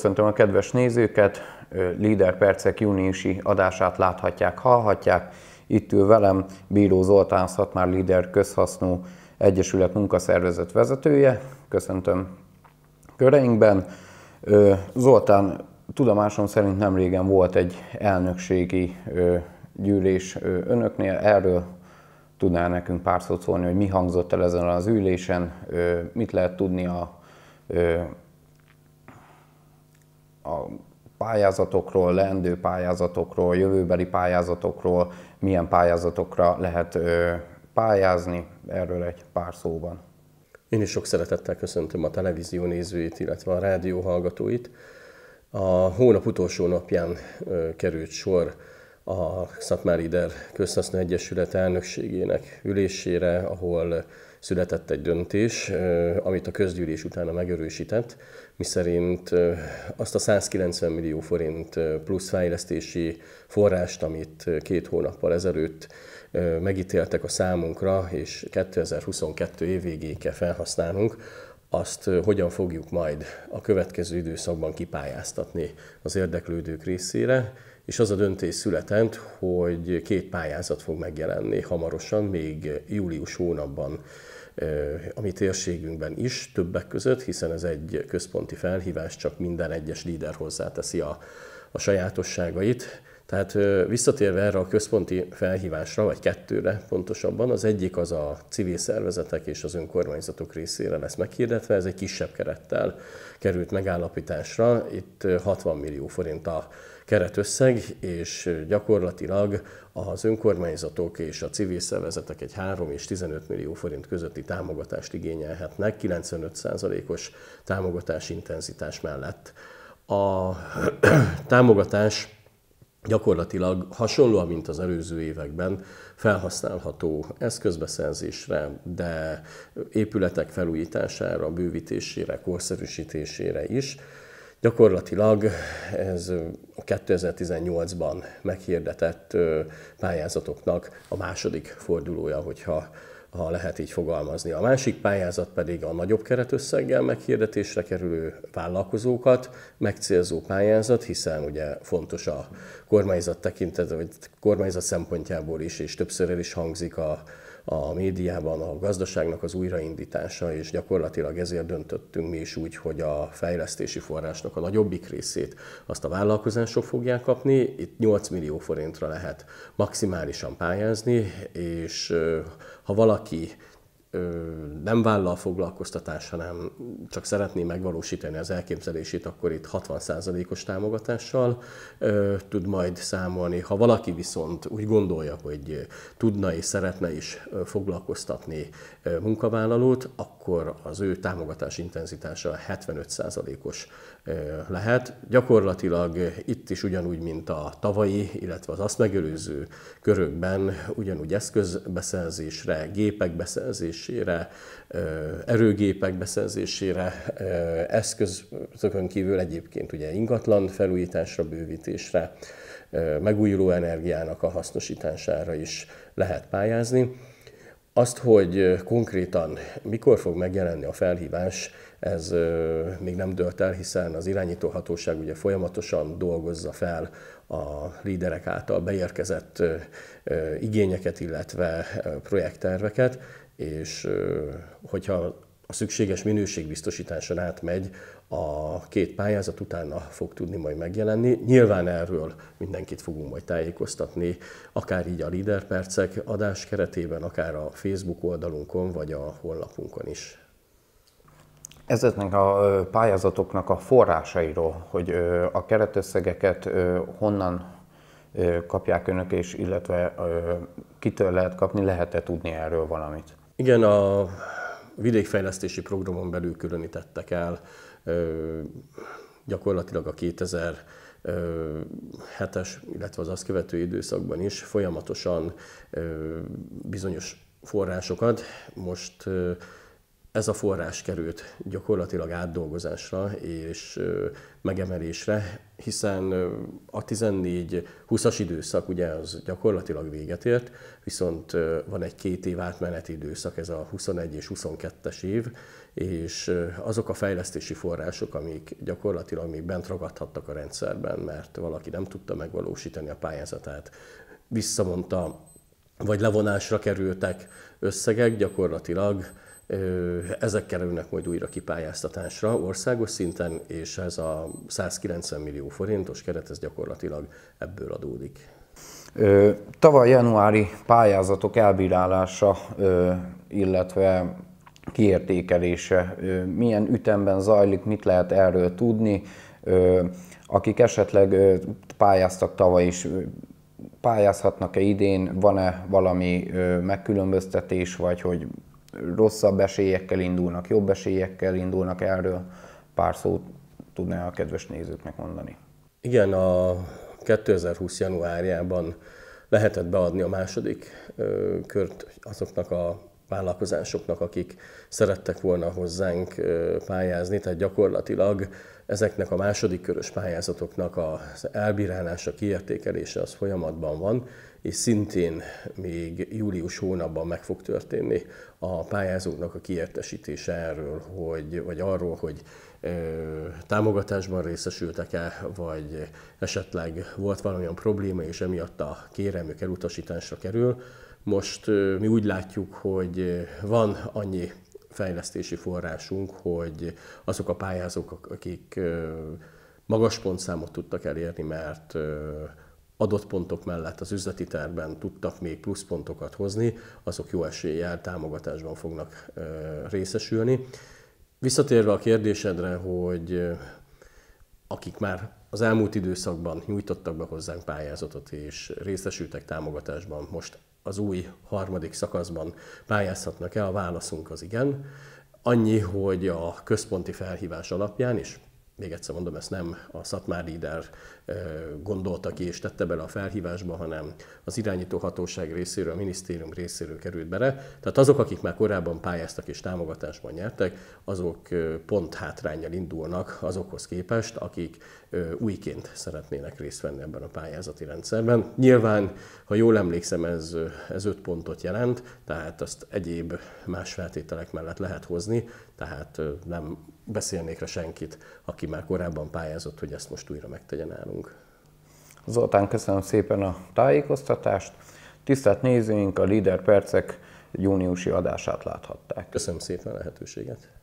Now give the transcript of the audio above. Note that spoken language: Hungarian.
Köszöntöm a kedves nézőket! Líder Percek júniusi adását láthatják, hallhatják. Itt ül velem Bíró Zoltán Szatmár Líder közhasznú Egyesület munkaszervezet vezetője. Köszöntöm köreinkben. Zoltán, tudomásom szerint nem régen volt egy elnökségi gyűlés önöknél. Erről tudnál nekünk pár szót szólni, hogy mi hangzott el ezen az ülésen, mit lehet tudni a a pályázatokról, leendő pályázatokról, jövőbeli pályázatokról, milyen pályázatokra lehet pályázni, erről egy pár szóban. Én is sok szeretettel köszöntöm a televízió nézőit, illetve a rádió hallgatóit. A hónap utolsó napján került sor a Szakmárider Közhasznú Egyesület elnökségének ülésére, ahol született egy döntés, amit a közgyűlés utána megerősített, miszerint azt a 190 millió forint plusz fejlesztési forrást, amit két hónappal ezelőtt megítéltek a számunkra, és 2022 év végéig kell felhasználnunk, azt hogyan fogjuk majd a következő időszakban kipályáztatni az érdeklődők részére és az a döntés született, hogy két pályázat fog megjelenni hamarosan, még július hónapban a mi térségünkben is, többek között, hiszen ez egy központi felhívás, csak minden egyes líder hozzáteszi a, a sajátosságait. Tehát visszatérve erre a központi felhívásra, vagy kettőre pontosabban, az egyik az a civil szervezetek és az önkormányzatok részére lesz meghirdetve, ez egy kisebb kerettel került megállapításra, itt 60 millió forint a keretösszeg, és gyakorlatilag az önkormányzatok és a civil szervezetek egy 3 és 15 millió forint közötti támogatást igényelhetnek 95%-os támogatás intenzitás mellett. A támogatás gyakorlatilag hasonlóan, mint az előző években felhasználható eszközbeszerzésre, de épületek felújítására, bővítésére, korszerűsítésére is Gyakorlatilag ez a 2018-ban meghirdetett pályázatoknak a második fordulója, hogyha ha lehet így fogalmazni. A másik pályázat pedig a nagyobb keretösszeggel meghirdetésre kerülő vállalkozókat megcélzó pályázat, hiszen ugye fontos a kormányzat tekintet, vagy kormányzat szempontjából is, és többször el is hangzik a, a médiában a gazdaságnak az újraindítása, és gyakorlatilag ezért döntöttünk mi is úgy, hogy a fejlesztési forrásnak a nagyobbik részét azt a vállalkozások fogják kapni, itt 8 millió forintra lehet maximálisan pályázni, és ha valaki nem vállal foglalkoztatás, hanem csak szeretné megvalósítani az elképzelését, akkor itt 60%-os támogatással ö, tud majd számolni. Ha valaki viszont úgy gondolja, hogy tudna és szeretne is foglalkoztatni munkavállalót, akkor az ő támogatás intenzitása 75%-os lehet. Gyakorlatilag itt is ugyanúgy, mint a tavalyi, illetve az azt megelőző körökben ugyanúgy eszközbeszerzésre, gépek beszerzésre, beszerzésére, erőgépek beszerzésére, eszközökön kívül egyébként ugye ingatlan felújításra, bővítésre, megújuló energiának a hasznosítására is lehet pályázni. Azt, hogy konkrétan mikor fog megjelenni a felhívás, ez még nem dölt el, hiszen az irányítóhatóság ugye folyamatosan dolgozza fel a líderek által beérkezett igényeket, illetve projektterveket, és hogyha a szükséges minőségbiztosításon átmegy, a két pályázat utána fog tudni majd megjelenni. Nyilván erről mindenkit fogunk majd tájékoztatni, akár így a Leader Percek adás keretében, akár a Facebook oldalunkon, vagy a honlapunkon is. Ezeknek a pályázatoknak a forrásairól, hogy a keretösszegeket honnan kapják önök, és illetve kitől lehet kapni, lehet-e tudni erről valamit? Igen, a vidékfejlesztési programon belül különítettek el gyakorlatilag a 2000 hetes, illetve az azt követő időszakban is folyamatosan bizonyos forrásokat. Most ez a forrás került gyakorlatilag átdolgozásra és megemelésre, hiszen a 14-20-as időszak ugye az gyakorlatilag véget ért, viszont van egy két év átmeneti időszak, ez a 21 és 22-es év, és azok a fejlesztési források, amik gyakorlatilag még bent ragadhattak a rendszerben, mert valaki nem tudta megvalósítani a pályázatát, visszamondta, vagy levonásra kerültek összegek, gyakorlatilag ezek kerülnek majd újra kipályáztatásra országos szinten, és ez a 190 millió forintos keret, ez gyakorlatilag ebből adódik. Tavaly januári pályázatok elbírálása, illetve kiértékelése milyen ütemben zajlik, mit lehet erről tudni, akik esetleg pályáztak tavaly is, pályázhatnak-e idén, van-e valami megkülönböztetés, vagy hogy rosszabb esélyekkel indulnak, jobb esélyekkel indulnak erről. Pár szót tudná a kedves nézőknek mondani. Igen, a 2020 januárjában lehetett beadni a második kört azoknak a vállalkozásoknak, akik szerettek volna hozzánk pályázni, tehát gyakorlatilag ezeknek a második körös pályázatoknak az elbírálása, kiértékelése az folyamatban van, és szintén még július hónapban meg fog történni a pályázóknak a kiértesítése erről, hogy, vagy arról, hogy ö, támogatásban részesültek-e, vagy esetleg volt valamilyen probléma, és emiatt a kérelmük elutasításra kerül, most mi úgy látjuk, hogy van annyi fejlesztési forrásunk, hogy azok a pályázók, akik magas pontszámot tudtak elérni, mert adott pontok mellett az üzleti terben tudtak még plusz pontokat hozni, azok jó eséllyel támogatásban fognak részesülni. Visszatérve a kérdésedre, hogy akik már az elmúlt időszakban nyújtottak be hozzánk pályázatot és részesültek támogatásban, most az új harmadik szakaszban pályázhatnak-e? A válaszunk az igen. Annyi, hogy a központi felhívás alapján is még egyszer mondom, ezt nem a Szatmár líder gondolta ki és tette bele a felhívásba, hanem az irányító hatóság részéről, a minisztérium részéről került bele. Tehát azok, akik már korábban pályáztak és támogatásban nyertek, azok pont hátrányjal indulnak azokhoz képest, akik újként szeretnének részt venni ebben a pályázati rendszerben. Nyilván, ha jól emlékszem, ez, ez öt pontot jelent, tehát azt egyéb más feltételek mellett lehet hozni, tehát nem beszélnék rá senkit, aki már korábban pályázott, hogy ezt most újra megtegye nálunk. Zoltán, köszönöm szépen a tájékoztatást. Tisztelt nézőink, a Leader Percek júniusi adását láthatták. Köszönöm szépen a lehetőséget.